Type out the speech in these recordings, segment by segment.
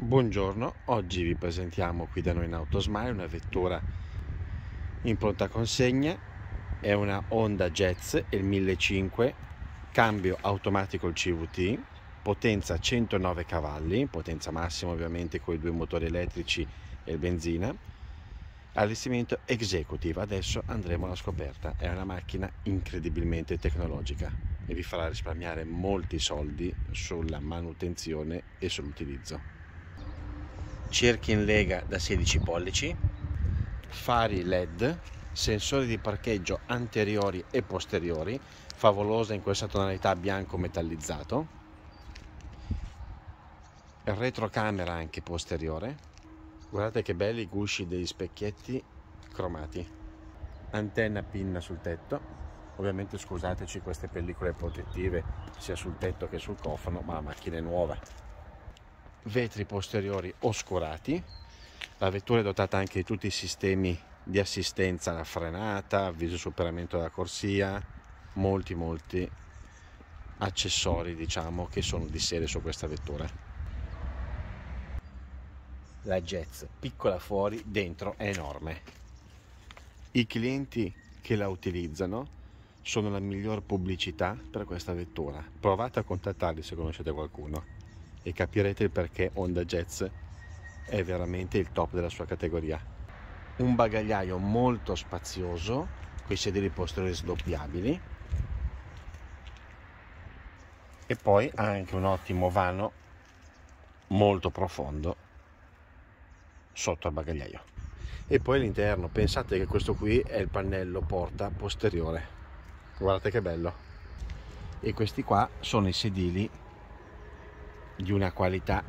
Buongiorno, oggi vi presentiamo qui da noi in Autosmile una vettura in pronta consegna, è una Honda Jazz, il 1500, cambio automatico il CVT, potenza 109 cavalli, potenza massima ovviamente con i due motori elettrici e il benzina, allestimento executive, adesso andremo alla scoperta, è una macchina incredibilmente tecnologica e vi farà risparmiare molti soldi sulla manutenzione e sull'utilizzo cerchi in lega da 16 pollici, fari LED, sensori di parcheggio anteriori e posteriori, favolosa in questa tonalità bianco metallizzato, retrocamera anche posteriore, guardate che belli i gusci degli specchietti cromati, antenna pinna sul tetto, ovviamente scusateci queste pellicole protettive sia sul tetto che sul cofano, ma la macchina è nuova, vetri posteriori oscurati, la vettura è dotata anche di tutti i sistemi di assistenza alla frenata, avviso superamento della corsia, molti molti accessori diciamo che sono di serie su questa vettura. La Jazz piccola fuori, dentro è enorme. I clienti che la utilizzano sono la miglior pubblicità per questa vettura. Provate a contattarli se conoscete qualcuno e capirete il perché Honda Jazz è veramente il top della sua categoria. Un bagagliaio molto spazioso, con i sedili posteriori sdoppiabili e poi ha anche un ottimo vano molto profondo sotto al bagagliaio. E poi l'interno, pensate che questo qui è il pannello porta posteriore, guardate che bello. E questi qua sono i sedili di una qualità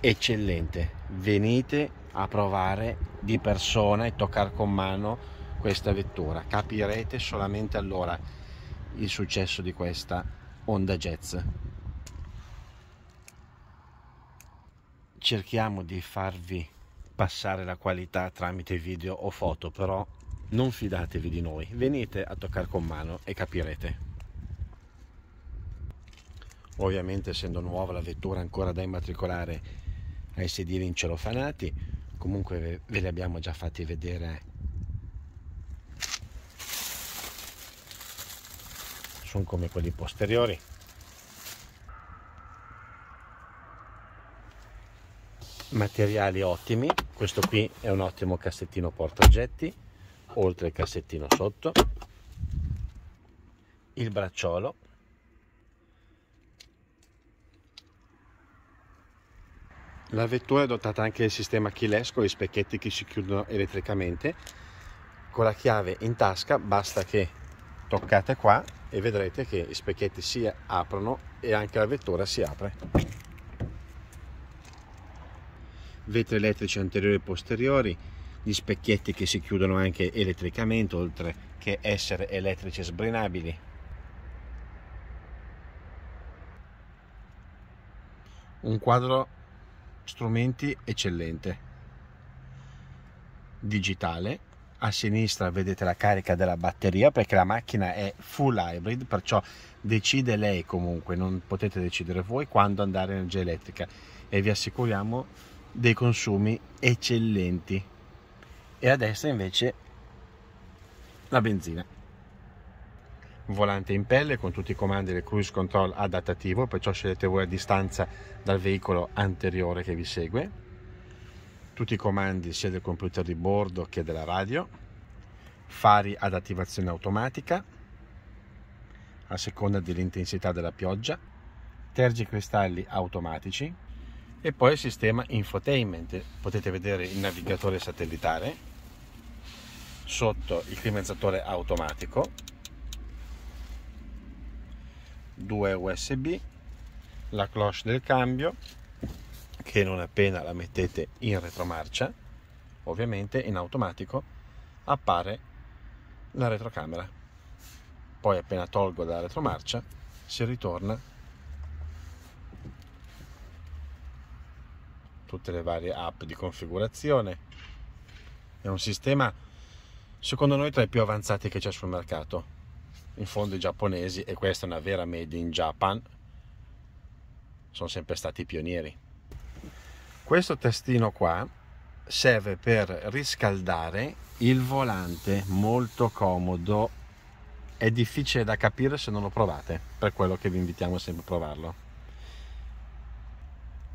eccellente. Venite a provare di persona e toccare con mano questa vettura. Capirete solamente allora il successo di questa Honda Jazz. Cerchiamo di farvi passare la qualità tramite video o foto, però non fidatevi di noi, venite a toccare con mano e capirete ovviamente essendo nuova la vettura ancora da immatricolare ai sedili in incelofanati comunque ve li abbiamo già fatti vedere sono come quelli posteriori materiali ottimi questo qui è un ottimo cassettino portaoggetti oltre il cassettino sotto il bracciolo La vettura è dotata anche del sistema keyless con gli specchietti che si chiudono elettricamente. Con la chiave in tasca basta che toccate qua e vedrete che gli specchietti si aprono e anche la vettura si apre. Vetri elettrici anteriori e posteriori, gli specchietti che si chiudono anche elettricamente oltre che essere elettrici sbrinabili. Un quadro strumenti eccellente digitale a sinistra vedete la carica della batteria perché la macchina è full hybrid perciò decide lei comunque non potete decidere voi quando andare in energia elettrica e vi assicuriamo dei consumi eccellenti e a destra invece la benzina volante in pelle con tutti i comandi del cruise control adattativo, perciò scegliete voi a distanza dal veicolo anteriore che vi segue, tutti i comandi sia del computer di bordo che della radio, fari ad attivazione automatica a seconda dell'intensità della pioggia, Tergi cristalli automatici e poi il sistema infotainment, potete vedere il navigatore satellitare, sotto il climatizzatore automatico due USB, la cloche del cambio che non appena la mettete in retromarcia, ovviamente in automatico appare la retrocamera. Poi appena tolgo dalla retromarcia si ritorna tutte le varie app di configurazione. È un sistema secondo noi tra i più avanzati che c'è sul mercato in fondo i giapponesi e questa è una vera made in Japan sono sempre stati pionieri questo testino qua serve per riscaldare il volante molto comodo è difficile da capire se non lo provate per quello che vi invitiamo sempre a provarlo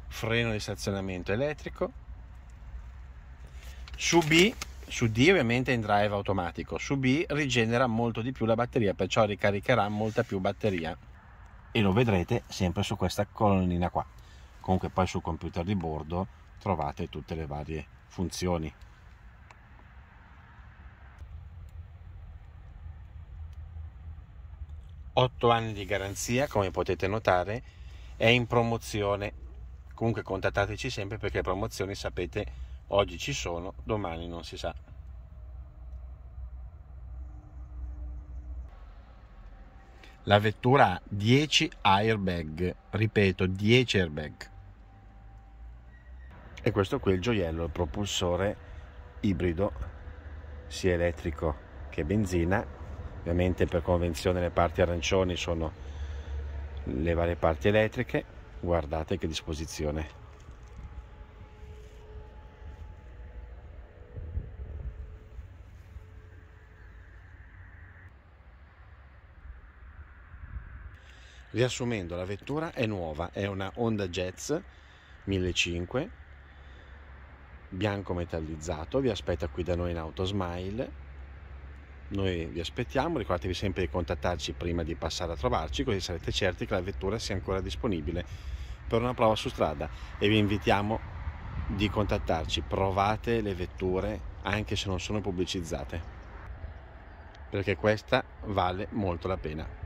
freno di stazionamento elettrico su B su D ovviamente è in drive automatico, su B rigenera molto di più la batteria, perciò ricaricherà molta più batteria. E lo vedrete sempre su questa colonnina qua. Comunque poi sul computer di bordo trovate tutte le varie funzioni. Otto anni di garanzia, come potete notare, è in promozione. Comunque contattateci sempre perché le promozioni sapete Oggi ci sono, domani non si sa. La vettura ha 10 airbag, ripeto 10 airbag. E questo qui è il gioiello, il propulsore ibrido, sia elettrico che benzina. Ovviamente per convenzione le parti arancioni sono le varie parti elettriche. Guardate che disposizione. Riassumendo, la vettura è nuova, è una Honda Jazz 1500, bianco metallizzato, vi aspetta qui da noi in Autosmile. Noi vi aspettiamo, ricordatevi sempre di contattarci prima di passare a trovarci, così sarete certi che la vettura sia ancora disponibile per una prova su strada e vi invitiamo di contattarci, provate le vetture anche se non sono pubblicizzate, perché questa vale molto la pena.